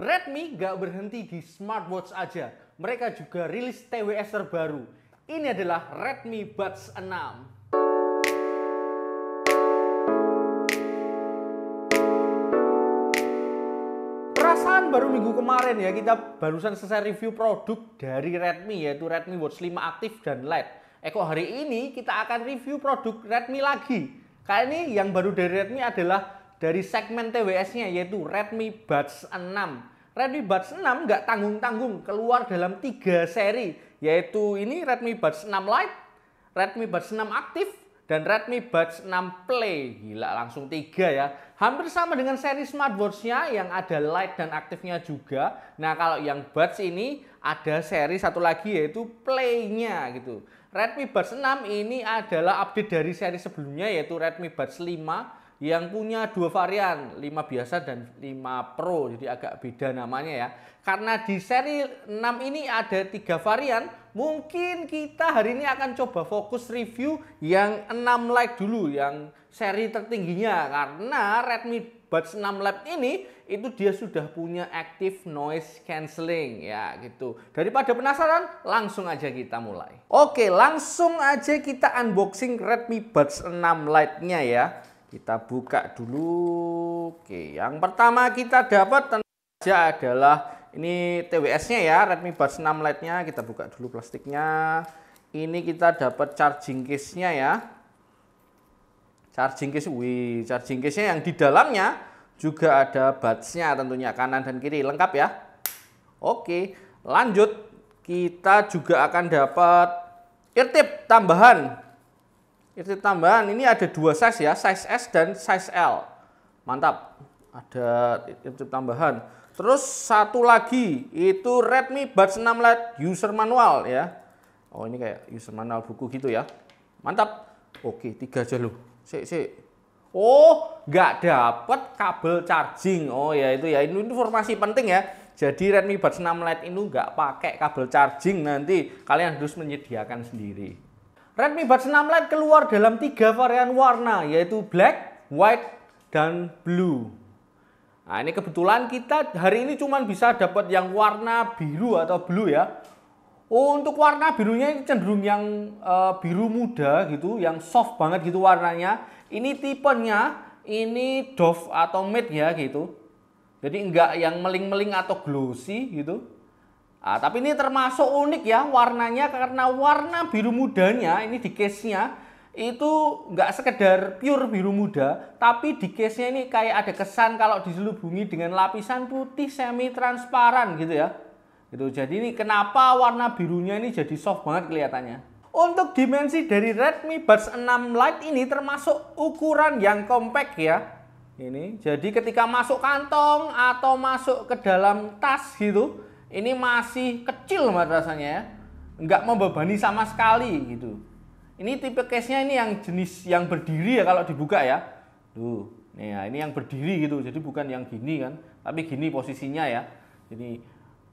Redmi gak berhenti di smartwatch aja. Mereka juga rilis TWS terbaru. Ini adalah Redmi Buds 6. perasaan baru minggu kemarin ya kita barusan selesai review produk dari Redmi yaitu Redmi Watch 5 aktif dan LED. Eko eh, hari ini kita akan review produk Redmi lagi. Kali ini yang baru dari Redmi adalah dari segmen TWS-nya yaitu Redmi Buds 6. Redmi Buds 6 nggak tanggung-tanggung keluar dalam tiga seri yaitu ini Redmi Buds 6 Lite, Redmi Buds 6 Active, dan Redmi Buds 6 Play. Gila langsung tiga ya. Hampir sama dengan seri smartwatch-nya yang ada Lite dan aktifnya juga. Nah kalau yang Buds ini ada seri satu lagi yaitu Play-nya gitu. Redmi Buds 6 ini adalah update dari seri sebelumnya yaitu Redmi Buds 5 yang punya dua varian, 5 biasa dan 5 Pro. Jadi agak beda namanya ya. Karena di seri 6 ini ada tiga varian, mungkin kita hari ini akan coba fokus review yang 6 like dulu, yang seri tertingginya. Karena Redmi Buds 6 Lite ini itu dia sudah punya active noise cancelling ya gitu. Daripada penasaran, langsung aja kita mulai. Oke, langsung aja kita unboxing Redmi Buds 6 Lite-nya ya. Kita buka dulu. Oke, yang pertama kita dapat tentu saja adalah ini TWS-nya ya, Redmi Buds 6 lite nya Kita buka dulu plastiknya. Ini kita dapat charging case-nya ya. Charging case, wih, charging case-nya yang di dalamnya juga ada buds-nya tentunya kanan dan kiri lengkap ya. Oke, lanjut kita juga akan dapat irtip tambahan Irti tambahan ini ada dua size ya, size S dan size L. Mantap. Ada irti tambahan. Terus satu lagi itu Redmi Buds 6 LED user manual ya. Oh ini kayak user manual buku gitu ya. Mantap. Oke, tiga aja loh. Sik, sik. Oh, nggak dapat kabel charging. Oh ya itu ya, ini informasi penting ya. Jadi Redmi Buds 6 LED ini nggak pakai kabel charging nanti kalian harus menyediakan sendiri. Redmi Buds 6 Lite keluar dalam tiga varian warna yaitu black, white, dan blue. Nah ini kebetulan kita hari ini cuma bisa dapat yang warna biru atau blue ya. Oh, untuk warna birunya ini cenderung yang e, biru muda gitu, yang soft banget gitu warnanya. Ini tipenya ini Dove atau Matte ya gitu. Jadi enggak yang meling-meling atau glossy gitu. Nah, tapi ini termasuk unik ya warnanya karena warna biru mudanya ini di case-nya itu nggak sekedar pure biru muda, tapi di case-nya ini kayak ada kesan kalau diselubungi dengan lapisan putih semi transparan gitu ya. Gitu. Jadi ini kenapa warna birunya ini jadi soft banget kelihatannya. Untuk dimensi dari Redmi Buds 6 Lite ini termasuk ukuran yang compact ya. Ini jadi ketika masuk kantong atau masuk ke dalam tas gitu, ini masih kecil madrasahnya ya nggak membebani sama sekali gitu ini tipe case-nya ini yang jenis yang berdiri ya kalau dibuka ya tuh nih ya, ini yang berdiri gitu jadi bukan yang gini kan tapi gini posisinya ya jadi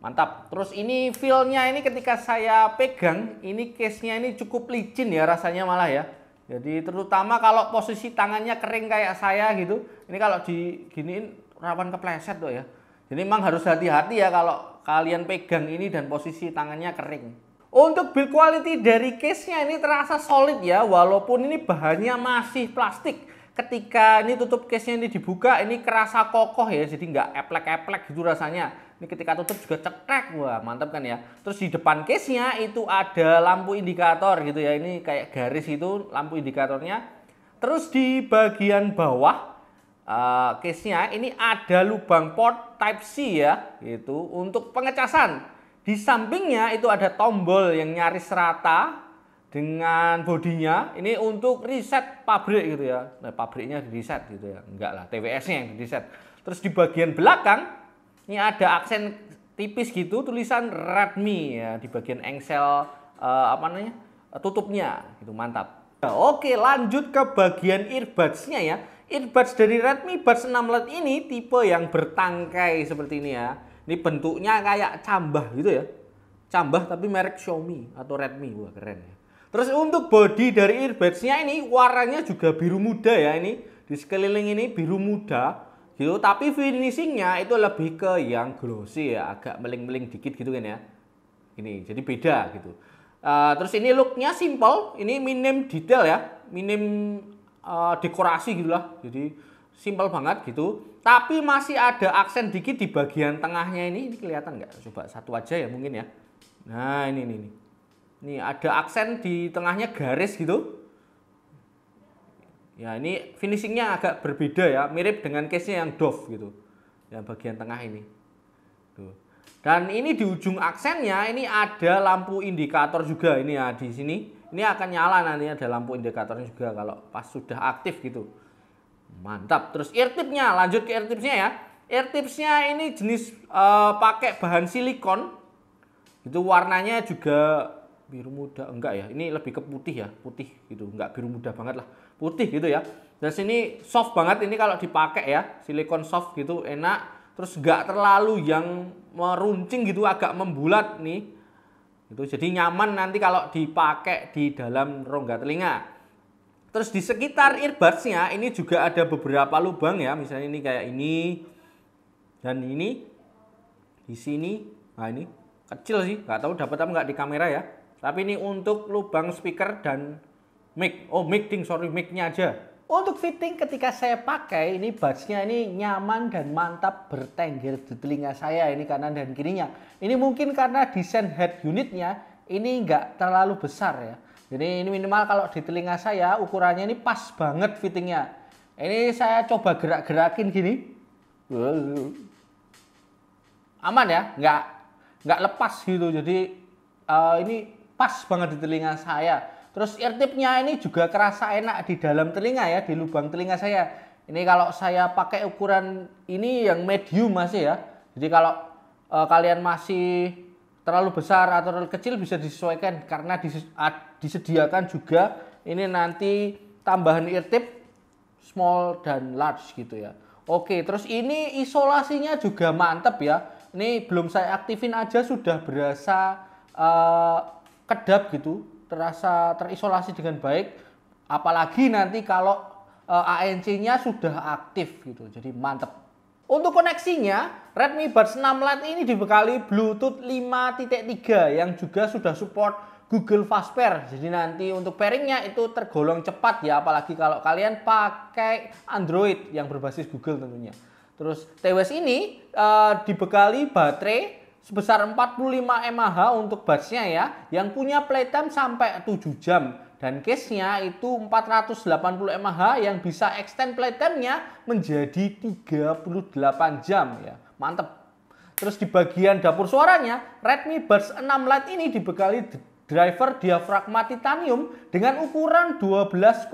mantap terus ini feel-nya ini ketika saya pegang ini case-nya ini cukup licin ya rasanya malah ya jadi terutama kalau posisi tangannya kering kayak saya gitu ini kalau diginiin rawan kepleset tuh ya jadi memang harus hati-hati ya kalau kalian pegang ini dan posisi tangannya kering. Untuk build quality dari case-nya ini terasa solid ya, walaupun ini bahannya masih plastik. Ketika ini tutup case-nya ini dibuka, ini kerasa kokoh ya, jadi nggak eplek-eplek gitu rasanya. Ini ketika tutup juga cekrek, wah mantap kan ya. Terus di depan case-nya itu ada lampu indikator gitu ya, ini kayak garis itu lampu indikatornya. Terus di bagian bawah Eh, case-nya ini ada lubang port type C ya itu untuk pengecasan. Di sampingnya itu ada tombol yang nyaris rata dengan bodinya ini untuk reset pabrik gitu ya. Nah, pabriknya di reset gitu ya. Enggak lah, TWS-nya yang di reset. Terus di bagian belakang ini ada aksen tipis gitu tulisan Redmi ya di bagian engsel uh, apa namanya? tutupnya gitu mantap. Nah, oke, lanjut ke bagian earbuds-nya ya earbuds dari Redmi Buds 6 LED ini tipe yang bertangkai seperti ini ya. Ini bentuknya kayak cambah gitu ya. Cambah tapi merek Xiaomi atau Redmi. Wah keren ya. Terus untuk body dari earbudsnya ini warnanya juga biru muda ya ini. Di sekeliling ini biru muda gitu. Tapi finishingnya itu lebih ke yang glossy ya. Agak meling-meling dikit gitu kan ya. Ini jadi beda gitu. Uh, terus ini looknya simple. Ini minim detail ya. Minim uh, dekorasi gitulah. Jadi simpel banget gitu. Tapi masih ada aksen dikit di bagian tengahnya ini. Ini kelihatan nggak? Coba satu aja ya mungkin ya. Nah ini ini ini. Ini ada aksen di tengahnya garis gitu. Ya ini finishingnya agak berbeda ya. Mirip dengan case-nya yang Dove gitu. yang bagian tengah ini. Tuh. Dan ini di ujung aksennya ini ada lampu indikator juga ini ya di sini ini akan nyala nantinya ada lampu indikatornya juga kalau pas sudah aktif gitu. Mantap. Terus ear tipnya lanjut ke ear tipsnya ya. Ear tipsnya ini jenis uh, pakai bahan silikon. Itu warnanya juga biru muda enggak ya ini lebih ke putih ya putih gitu enggak biru muda banget lah putih gitu ya dan sini soft banget ini kalau dipakai ya silikon soft gitu enak terus enggak terlalu yang meruncing gitu agak membulat nih itu jadi nyaman nanti kalau dipakai di dalam rongga telinga. Terus di sekitar earbudsnya ini juga ada beberapa lubang ya, misalnya ini kayak ini dan ini di sini, nah ini kecil sih, nggak tahu dapat apa nggak di kamera ya. Tapi ini untuk lubang speaker dan mic. Oh mic ding, sorry micnya aja. Untuk fitting ketika saya pakai ini budsnya ini nyaman dan mantap bertengger di telinga saya ini kanan dan kirinya. Ini mungkin karena desain head unitnya ini nggak terlalu besar ya. Jadi ini minimal kalau di telinga saya ukurannya ini pas banget fittingnya. Ini saya coba gerak-gerakin gini. Aman ya, nggak nggak lepas gitu. Jadi uh, ini pas banget di telinga saya Terus tipnya ini juga kerasa enak di dalam telinga ya, di lubang telinga saya. Ini kalau saya pakai ukuran ini yang medium masih ya. Jadi kalau e, kalian masih terlalu besar atau terlalu kecil bisa disesuaikan karena disediakan juga ini nanti tambahan tip small dan large gitu ya. Oke, terus ini isolasinya juga mantep ya. Ini belum saya aktifin aja sudah berasa uh, kedap gitu terasa terisolasi dengan baik apalagi nanti kalau eh, ANC-nya sudah aktif gitu. Jadi mantep. Untuk koneksinya, Redmi Buds 6 Lite ini dibekali Bluetooth 5.3 yang juga sudah support Google Fast Pair. Jadi nanti untuk pairingnya itu tergolong cepat ya, apalagi kalau kalian pakai Android yang berbasis Google tentunya. Terus TWS ini e, dibekali baterai sebesar 45 mAh untuk busnya ya yang punya playtime sampai 7 jam dan case-nya itu 480 mAh yang bisa extend playtime-nya menjadi 38 jam ya mantep terus di bagian dapur suaranya Redmi Buds 6 Lite ini dibekali driver diafragma titanium dengan ukuran 12,4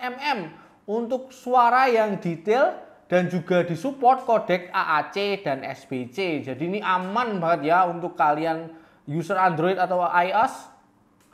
mm untuk suara yang detail dan juga disupport kodek AAC dan SBC. Jadi ini aman banget ya untuk kalian user Android atau iOS,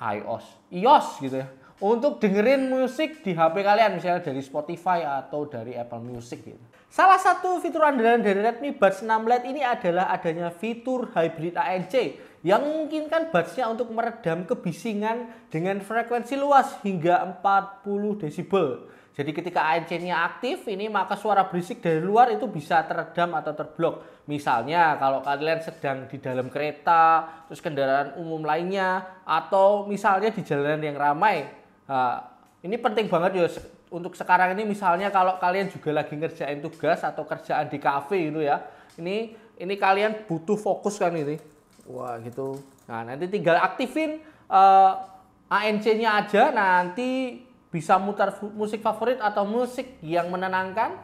iOS, iOS gitu ya. Untuk dengerin musik di HP kalian misalnya dari Spotify atau dari Apple Music gitu. Salah satu fitur andalan dari Redmi Buds 6 Lite ini adalah adanya fitur hybrid ANC yang memungkinkan budsnya untuk meredam kebisingan dengan frekuensi luas hingga 40 desibel. Jadi ketika ANC-nya aktif ini maka suara berisik dari luar itu bisa teredam atau terblok. Misalnya kalau kalian sedang di dalam kereta, terus kendaraan umum lainnya, atau misalnya di jalanan yang ramai. Nah, ini penting banget ya untuk sekarang ini misalnya kalau kalian juga lagi ngerjain tugas atau kerjaan di kafe itu ya. Ini ini kalian butuh fokus kan ini. Wah gitu. Nah nanti tinggal aktifin uh, eh, ANC-nya aja nanti bisa mutar musik favorit atau musik yang menenangkan,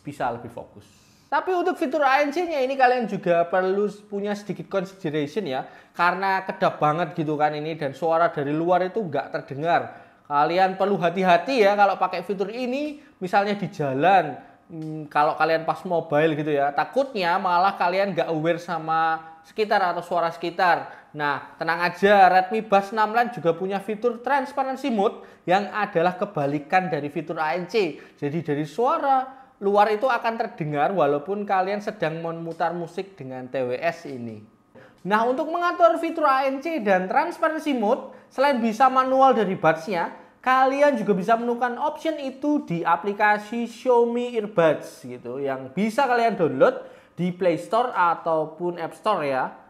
bisa lebih fokus. Tapi untuk fitur ANC-nya ini kalian juga perlu punya sedikit consideration ya. Karena kedap banget gitu kan ini dan suara dari luar itu nggak terdengar. Kalian perlu hati-hati ya kalau pakai fitur ini misalnya di jalan. Hmm, kalau kalian pas mobile gitu ya. Takutnya malah kalian nggak aware sama sekitar atau suara sekitar Nah, tenang aja, Redmi Buds 6 Lite juga punya fitur transparency mode yang adalah kebalikan dari fitur ANC. Jadi dari suara luar itu akan terdengar walaupun kalian sedang memutar musik dengan TWS ini. Nah, untuk mengatur fitur ANC dan transparency mode, selain bisa manual dari buds-nya, kalian juga bisa menemukan option itu di aplikasi Xiaomi Earbuds gitu yang bisa kalian download di Play Store ataupun App Store ya.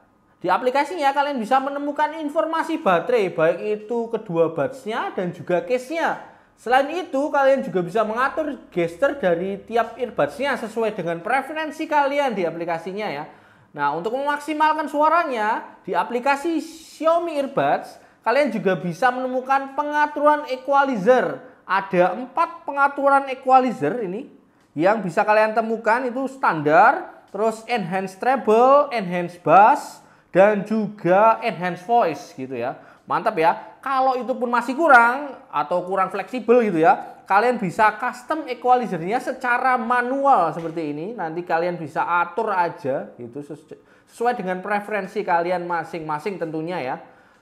Di aplikasinya kalian bisa menemukan informasi baterai baik itu kedua buds dan juga case-nya. Selain itu kalian juga bisa mengatur gesture dari tiap earbuds-nya sesuai dengan preferensi kalian di aplikasinya ya. Nah untuk memaksimalkan suaranya di aplikasi Xiaomi Earbuds kalian juga bisa menemukan pengaturan equalizer. Ada empat pengaturan equalizer ini yang bisa kalian temukan itu standar, terus enhance treble, enhance bass, dan juga enhance voice gitu ya. Mantap ya. Kalau itu pun masih kurang atau kurang fleksibel gitu ya, kalian bisa custom equalizernya secara manual seperti ini. Nanti kalian bisa atur aja gitu sesuai dengan preferensi kalian masing-masing tentunya ya.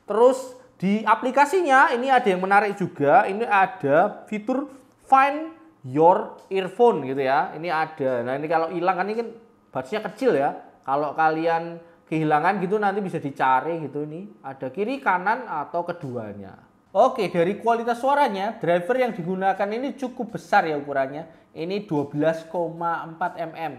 Terus di aplikasinya ini ada yang menarik juga, ini ada fitur find your earphone gitu ya. Ini ada. Nah, ini kalau hilang kan ini kan batasnya kecil ya. Kalau kalian kehilangan gitu nanti bisa dicari gitu ini ada kiri kanan atau keduanya Oke dari kualitas suaranya driver yang digunakan ini cukup besar ya ukurannya ini 12,4 mm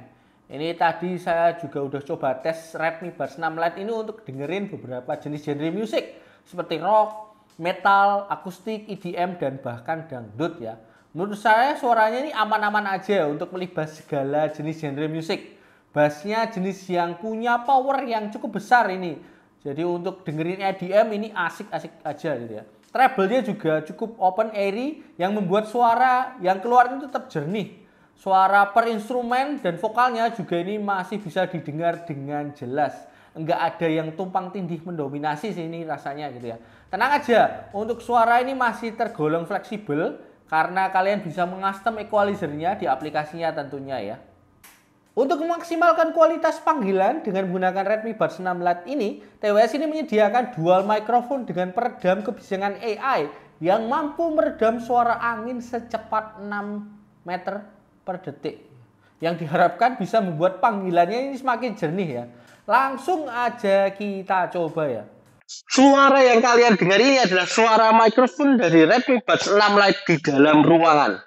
ini tadi saya juga udah coba tes Redmi Buds 6 Lite ini untuk dengerin beberapa jenis genre musik seperti rock, metal, akustik, EDM dan bahkan dangdut ya menurut saya suaranya ini aman-aman aja untuk melibas segala jenis genre musik bassnya jenis yang punya power yang cukup besar ini. Jadi untuk dengerin EDM ini asik-asik aja gitu ya. Treble-nya juga cukup open airy yang membuat suara yang keluar itu tetap jernih. Suara per instrumen dan vokalnya juga ini masih bisa didengar dengan jelas. Enggak ada yang tumpang tindih mendominasi sih ini rasanya gitu ya. Tenang aja, untuk suara ini masih tergolong fleksibel karena kalian bisa mengastem equalizernya di aplikasinya tentunya ya. Untuk memaksimalkan kualitas panggilan dengan menggunakan Redmi Buds 6 Lite ini, TWS ini menyediakan dual microphone dengan peredam kebisingan AI yang mampu meredam suara angin secepat 6 meter per detik. Yang diharapkan bisa membuat panggilannya ini semakin jernih ya. Langsung aja kita coba ya. Suara yang kalian dengar ini adalah suara microphone dari Redmi Buds 6 Lite di dalam ruangan.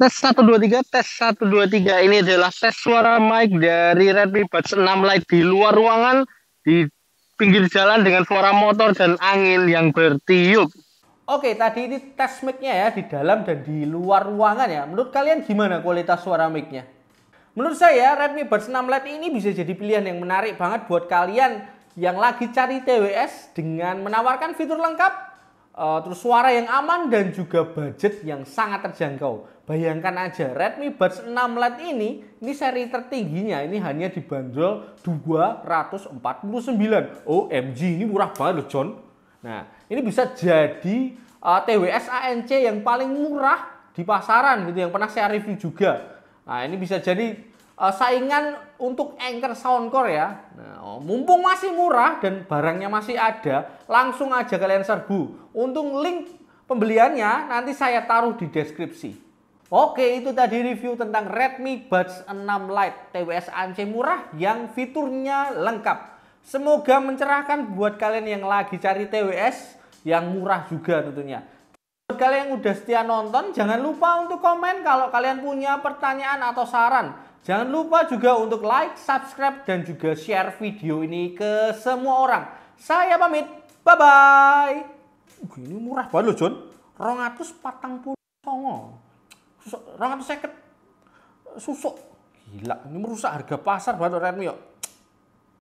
Tes 1 2 3, tes 1 2 3 ini adalah tes suara mic dari Redmi Buds 6 Lite di luar ruangan di pinggir jalan dengan suara motor dan angin yang bertiup. Oke, tadi ini tes mic-nya ya di dalam dan di luar ruangan ya. Menurut kalian gimana kualitas suara mic-nya? Menurut saya Redmi Buds 6 Lite ini bisa jadi pilihan yang menarik banget buat kalian yang lagi cari TWS dengan menawarkan fitur lengkap, eh, terus suara yang aman dan juga budget yang sangat terjangkau. Bayangkan aja Redmi Buds 6 Lite ini, ini seri tertingginya ini hanya dibanderol 249. OMG ini murah banget loh John. Nah, ini bisa jadi uh, eh, TWS ANC yang paling murah di pasaran gitu yang pernah saya review juga. Nah, ini bisa jadi uh, saingan untuk Anchor Soundcore ya. Nah, oh, mumpung masih murah dan barangnya masih ada, langsung aja kalian serbu. Untung link pembeliannya nanti saya taruh di deskripsi. Oke, itu tadi review tentang Redmi Buds 6 Lite TWS ANC murah yang fiturnya lengkap. Semoga mencerahkan buat kalian yang lagi cari TWS yang murah juga tentunya. Buat kalian yang udah setia nonton, jangan lupa untuk komen kalau kalian punya pertanyaan atau saran. Jangan lupa juga untuk like, subscribe, dan juga share video ini ke semua orang. Saya pamit, bye-bye. Uh, ini murah banget loh John, patang songo susuk rangan seket susuk gila ini merusak harga pasar baru Redmi yuk